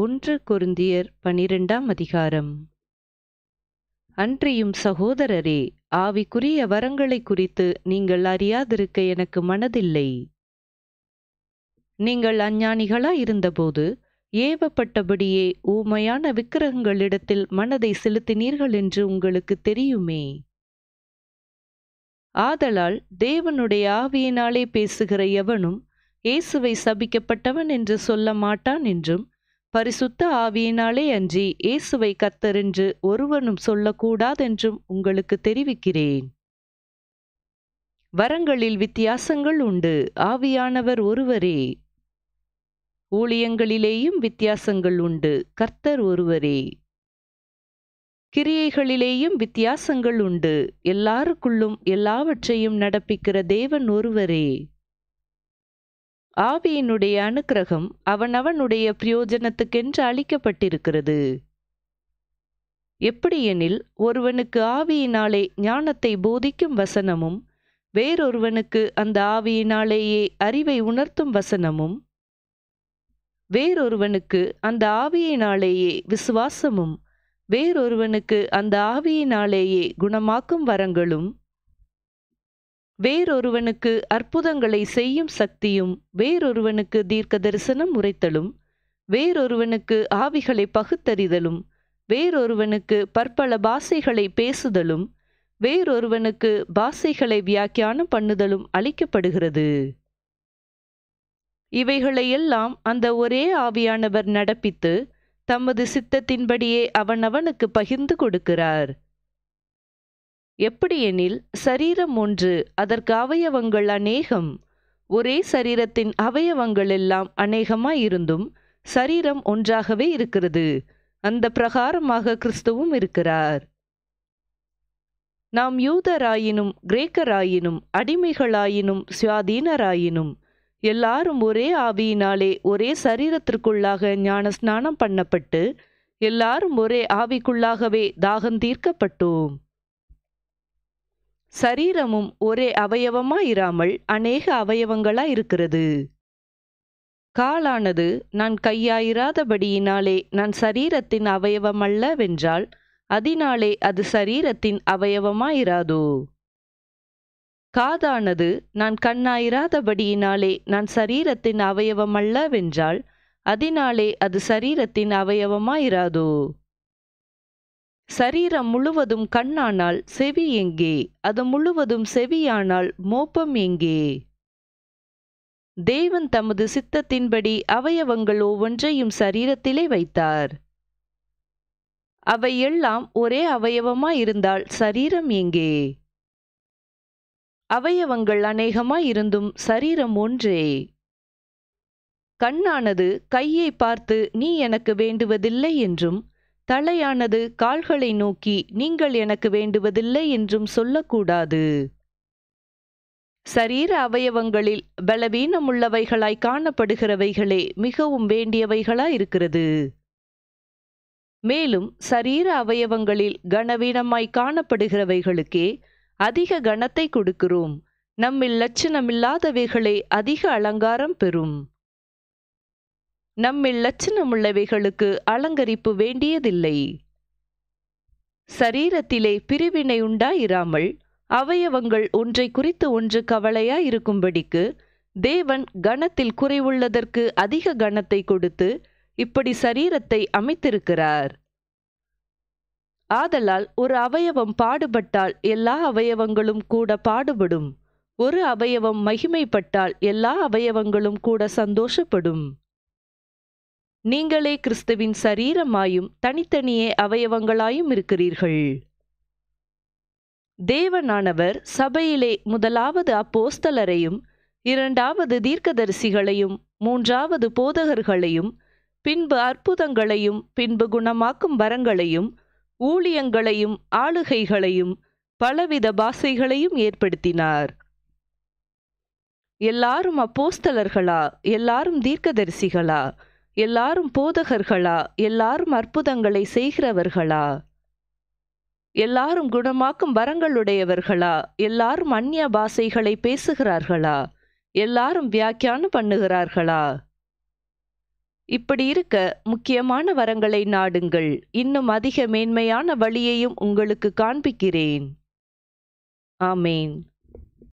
ஒன்று குருந்தியர் பனிரெண்டாம் அதிகாரம் அன்றியும் சகோதரரே ஆவிக்குரிய வரங்களை குறித்து நீங்கள் அறியாதிருக்க எனக்கு மனதில்லை நீங்கள் அஞ்ஞானிகளா இருந்தபோது ஏவப்பட்டபடியே ஊமையான விக்கிரகங்களிடத்தில் மனதை செலுத்தினீர்கள் என்று உங்களுக்கு தெரியுமே ஆதலால் தேவனுடைய ஆவியினாலே பேசுகிற எவனும் இயேசுவை சபிக்கப்பட்டவன் என்று சொல்ல மாட்டான் என்றும் பரிசுத்த ஆவியினாலே அன்றி இயேசுவை கத்தரென்று ஒருவனும் சொல்லக்கூடாதென்றும் உங்களுக்கு தெரிவிக்கிறேன் வரங்களில் வித்தியாசங்கள் உண்டு ஆவியானவர் ஒருவரே ஊழியங்களிலேயும் வித்தியாசங்கள் உண்டு கர்த்தர் ஒருவரே கிரியைகளிலேயும் வித்தியாசங்கள் உண்டு எல்லாருக்குள்ளும் எல்லாவற்றையும் நடப்பிக்கிற தேவன் ஒருவரே ஆவியினுடைய அனுக்கிரகம் அவனவனுடைய பிரயோஜனத்துக்கென்று அளிக்கப்பட்டிருக்கிறது எப்படியெனில் ஒருவனுக்கு ஆவியினாலே ஞானத்தை போதிக்கும் வசனமும் வேறொருவனுக்கு அந்த ஆவியினாலேயே அறிவை உணர்த்தும் வசனமும் வேறொருவனுக்கு அந்த ஆவியினாலேயே விசுவாசமும் வேறொருவனுக்கு அந்த ஆவியினாலேயே குணமாக்கும் வரங்களும் வேறொருவனுக்கு அற்புதங்களை செய்யும் சக்தியும் வேறொருவனுக்கு தீர்க்க தரிசனம் உரைத்தலும் வேறொருவனுக்கு ஆவிகளை பகுத்தறிதலும் வேறொருவனுக்கு பற்பல பாசைகளை பேசுதலும் வேறொருவனுக்கு பாசைகளை வியாக்கியானம் பண்ணுதலும் அளிக்கப்படுகிறது இவைகளையெல்லாம் அந்த ஒரே ஆவியானவர் நடப்பித்து தமது சித்தத்தின்படியே அவனவனுக்கு பகிர்ந்து கொடுக்கிறார் எப்படியெனில் சரீரம் ஒன்று அதற்கு அவயவங்கள் அநேகம் ஒரே சரீரத்தின் அவயவங்கள் எல்லாம் அநேகமாயிருந்தும் சரீரம் ஒன்றாகவே இருக்கிறது அந்த பிரகாரமாக கிறிஸ்துவும் இருக்கிறார் நாம் யூதராயினும் கிரேக்கராயினும் அடிமைகளாயினும் சுவாதீனராயினும் எல்லாரும் ஒரே ஆவியினாலே ஒரே சரீரத்திற்குள்ளாக ஞான ஸ்நானம் பண்ணப்பட்டு எல்லாரும் ஒரே ஆவிக்குள்ளாகவே தாகம் தீர்க்கப்பட்டோம் சரீரமும் ஒரே அவயவமாயிராமல் இராமல் அநேக அவயவங்களா இருக்கிறது காலானது நான் கையாயிராதபடியினாலே நான் சரீரத்தின் அவயவமல்லவென்றால் அதனாலே அது சரீரத்தின் அவயவமாயிராதோ காதானது நான் கண்ணாயிராதபடியினாலே நான் சரீரத்தின் அவயவமல்லவென்றால் அதனாலே அது சரீரத்தின் அவயவமாயிராதோ சரீரம் முழுவதும் கண்ணானால் செவி எங்கே அது முழுவதும் செவியானால் மோப்பம் எங்கே தேவன் தமது சித்தத்தின்படி அவயவங்கள் ஒவ்வொன்றையும் சரீரத்திலே வைத்தார் அவை எல்லாம் ஒரே அவயவமாயிருந்தால் சரீரம் எங்கே அவயவங்கள் அநேகமாயிருந்தும் சரீரம் ஒன்றே கண்ணானது கையை பார்த்து நீ எனக்கு வேண்டுவதில்லை என்றும் தலையானது கால்களை நோக்கி நீங்கள் எனக்கு வேண்டுவதில்லை என்றும் சொல்லக்கூடாது சரீர அவயவங்களில் பலவீனமுள்ளவைகளாய் காணப்படுகிறவைகளே மிகவும் வேண்டியவைகளாய் இருக்கிறது மேலும் சரீர அவயவங்களில் கனவீனமாய் காணப்படுகிறவைகளுக்கே அதிக கனத்தை கொடுக்கிறோம் நம்மில் லட்சணமில்லாதவைகளே அதிக அலங்காரம் பெறும் நம்மில் லட்சணமுள்ளவைகளுக்கு அலங்கரிப்பு வேண்டியதில்லை சரீரத்திலே பிரிவினை உண்டாயிராமல் அவயவங்கள் ஒன்றை குறித்து ஒன்று கவலையாயிருக்கும்படிக்கு தேவன் கணத்தில் குறைவுள்ளதற்கு அதிக கணத்தை கொடுத்து இப்படி சரீரத்தை அமைத்திருக்கிறார் ஆதலால் ஒரு அவயவம் பாடுபட்டால் எல்லா அவயவங்களும் கூட பாடுபடும் ஒரு அவயவம் மகிமைப்பட்டால் எல்லா அவயவங்களும் கூட சந்தோஷப்படும் நீங்களே கிறிஸ்துவின் சரீரமாயும் தனித்தனியே அவயவங்களாயும் இருக்கிறீர்கள் தேவனானவர் சபையிலே முதலாவது அப்போஸ்தலரையும் இரண்டாவது தீர்க்கதரிசிகளையும் மூன்றாவது போதகர்களையும் பின்பு அற்புதங்களையும் பின்பு குணமாக்கும் வரங்களையும் ஊழியங்களையும் ஆளுகைகளையும் பலவித பாசைகளையும் ஏற்படுத்தினார் எல்லாரும் அப்போஸ்தலர்களா எல்லாரும் தீர்க்கதரிசிகளா எல்லாரும் போதகர்களா எல்லாரும் அற்புதங்களை செய்கிறவர்களா எல்லாரும் குணமாக்கும் வரங்களுடையவர்களா எல்லாரும் அந்நிய பாசைகளை பேசுகிறார்களா எல்லாரும் வியாக்கியானம் பண்ணுகிறார்களா இப்படி இருக்க முக்கியமான வரங்களை நாடுங்கள் இன்னும் அதிக மேன்மையான வழியையும் உங்களுக்கு காண்பிக்கிறேன் ஆமேன்